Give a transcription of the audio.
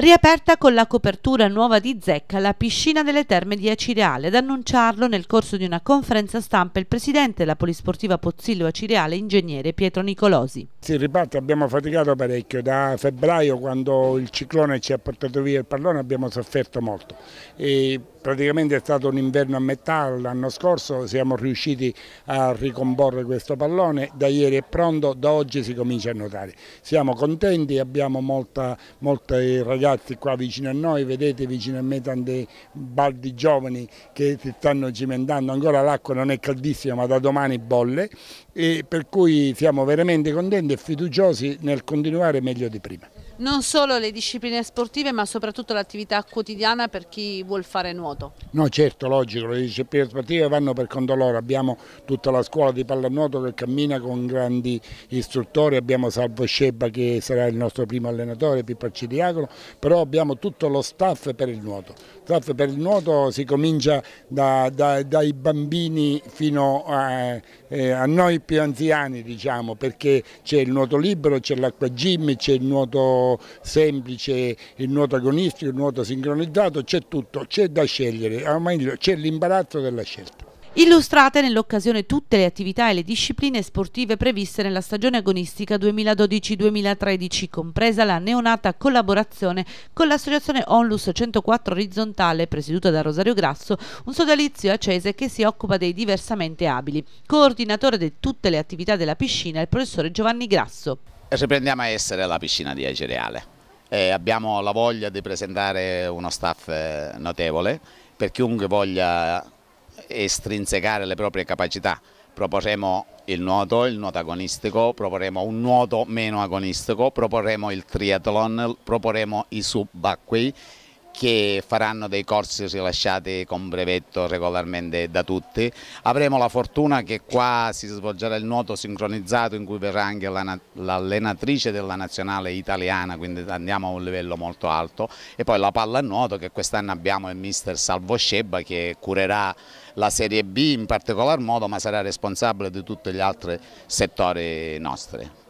Riaperta con la copertura nuova di zecca la piscina delle terme di Acireale. Ad annunciarlo nel corso di una conferenza stampa il presidente della polisportiva Pozzillo Acireale, ingegnere Pietro Nicolosi. Si riparte, abbiamo faticato parecchio. Da febbraio, quando il ciclone ci ha portato via il pallone, abbiamo sofferto molto. E praticamente è stato un inverno a metà, l'anno scorso siamo riusciti a ricomporre questo pallone, da ieri è pronto, da oggi si comincia a nuotare. Siamo contenti, abbiamo molti ragazzi qua vicino a noi, vedete vicino a me tanti baldi giovani che si stanno cimentando, ancora l'acqua non è caldissima ma da domani bolle, e per cui siamo veramente contenti e fiduciosi nel continuare meglio di prima. Non solo le discipline sportive ma soprattutto l'attività quotidiana per chi vuole fare nuovo pallanuoto. No certo, logico, le discipline sportive vanno per conto loro, abbiamo tutta la scuola di pallanuoto che cammina con grandi istruttori, abbiamo Salvo Scebba che sarà il nostro primo allenatore, Pippa Ciriacono, però abbiamo tutto lo staff per il nuoto. Staff per il nuoto si comincia da, da, dai bambini fino a, eh, a, noi più anziani diciamo, perché c'è il nuoto libero, c'è l'acqua l'acquagym, c'è il nuoto semplice, il nuoto agonistico, il nuoto sincronizzato, c'è tutto, c'è da scegliere scegliere, ormai ah, c'è l'imbarazzo della scelta. Illustrate nell'occasione tutte le attività e le discipline sportive previste nella stagione agonistica 2012-2013, compresa la neonata collaborazione con l'associazione Onlus 104 Orizzontale, presieduta da Rosario Grasso, un sodalizio accese che si occupa dei diversamente abili. Coordinatore di tutte le attività della piscina è il professore Giovanni Grasso. Riprendiamo a essere la piscina di Agereale eh, abbiamo la voglia di presentare uno staff eh, notevole per chiunque voglia estrinsecare le proprie capacità. Proporremo il nuoto, il nuoto agonistico, proporremo un nuoto meno agonistico, proporremo il triathlon, proporremo i subacquei che faranno dei corsi rilasciati con brevetto regolarmente da tutti. Avremo la fortuna che qua si svolgerà il nuoto sincronizzato in cui verrà anche l'allenatrice della nazionale italiana, quindi andiamo a un livello molto alto e poi la pallanuoto che quest'anno abbiamo il mister Salvo Scebba che curerà la Serie B in particolar modo ma sarà responsabile di tutti gli altri settori nostri.